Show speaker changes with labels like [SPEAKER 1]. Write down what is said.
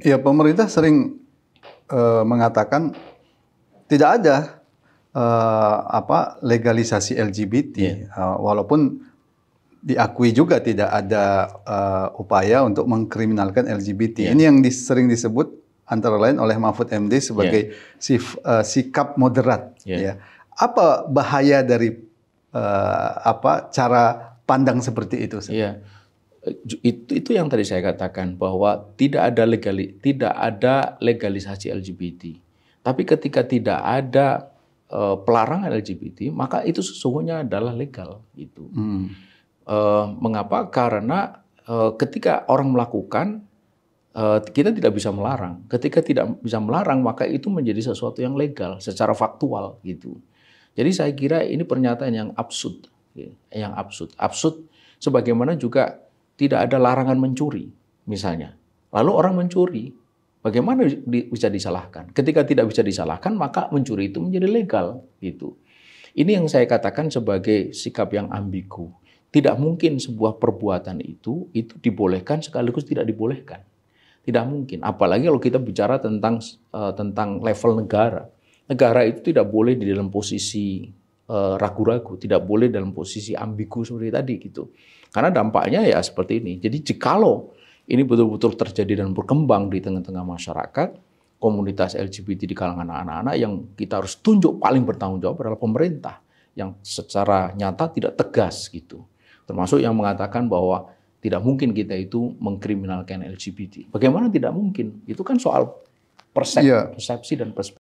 [SPEAKER 1] Ya pemerintah sering uh, mengatakan tidak ada uh, apa legalisasi LGBT yeah. Iya. uh, walaupun diakui juga tidak ada uh, upaya untuk mengkriminalkan LGBT. Yeah. Ini yang dis, sering disebut antara lain oleh Mahfud MD sebagai yeah. sif, uh, sikap moderat. Yeah. Ya. Apa bahaya dari uh, apa cara pandang
[SPEAKER 2] seperti itu? Iya. Yeah itu itu yang tadi saya katakan bahwa tidak ada legali tidak ada legalisasi LGBT. Tapi ketika tidak ada uh, pelarangan LGBT, maka itu sesungguhnya adalah legal itu. Hmm. Uh, mengapa? Karena uh, ketika orang melakukan kita tidak bisa melarang. Ketika tidak bisa melarang, maka itu menjadi sesuatu yang legal secara faktual gitu. Jadi saya kira ini pernyataan yang absurd, ya, yang absurd, absurd. Sebagaimana juga tidak ada larangan mencuri, misalnya. Lalu orang mencuri, bagaimana bisa disalahkan? Ketika tidak bisa disalahkan, maka mencuri itu menjadi legal, gitu. Ini yang saya katakan sebagai sikap yang ambigu. Tidak mungkin sebuah perbuatan itu itu dibolehkan sekaligus tidak dibolehkan. Tidak mungkin, apalagi kalau kita bicara tentang uh, tentang level negara. Negara itu tidak boleh di dalam posisi Eh, ragu-ragu, tidak boleh dalam posisi ambigu seperti tadi gitu. Karena dampaknya ya seperti ini. Jadi jikalau ini betul-betul terjadi dan berkembang di tengah-tengah masyarakat, komunitas LGBT di kalangan anak-anak yang kita harus tunjuk paling bertanggung jawab adalah pemerintah yang secara nyata tidak tegas gitu. Termasuk yang mengatakan bahwa tidak mungkin kita itu mengkriminalkan LGBT. Bagaimana tidak mungkin? Itu kan soal persepsi, iya. yeah. persepsi dan perspektif.